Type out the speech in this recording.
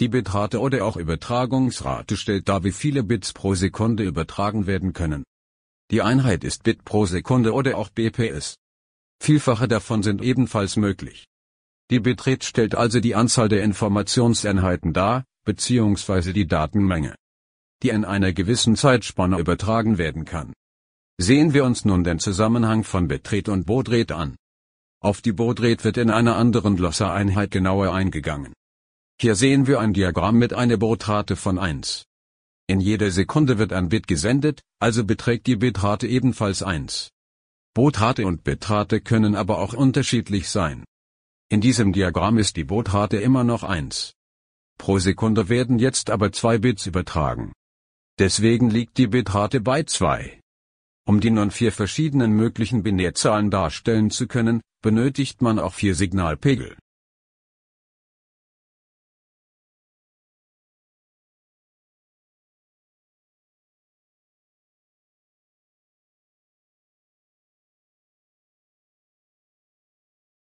Die Bitrate oder auch Übertragungsrate stellt dar wie viele Bits pro Sekunde übertragen werden können. Die Einheit ist Bit pro Sekunde oder auch BPS. Vielfache davon sind ebenfalls möglich. Die Bitrate stellt also die Anzahl der Informationseinheiten dar, beziehungsweise die Datenmenge, die in einer gewissen Zeitspanne übertragen werden kann. Sehen wir uns nun den Zusammenhang von Bitrate und Bodrate an. Auf die Bodrate wird in einer anderen losser genauer eingegangen. Hier sehen wir ein Diagramm mit einer Bitrate von 1. In jeder Sekunde wird ein Bit gesendet, also beträgt die Bitrate ebenfalls 1. Botrate und Bitrate können aber auch unterschiedlich sein. In diesem Diagramm ist die Botrate immer noch 1. Pro Sekunde werden jetzt aber 2 Bits übertragen. Deswegen liegt die Bitrate bei 2. Um die nun vier verschiedenen möglichen Binärzahlen darstellen zu können, benötigt man auch vier Signalpegel.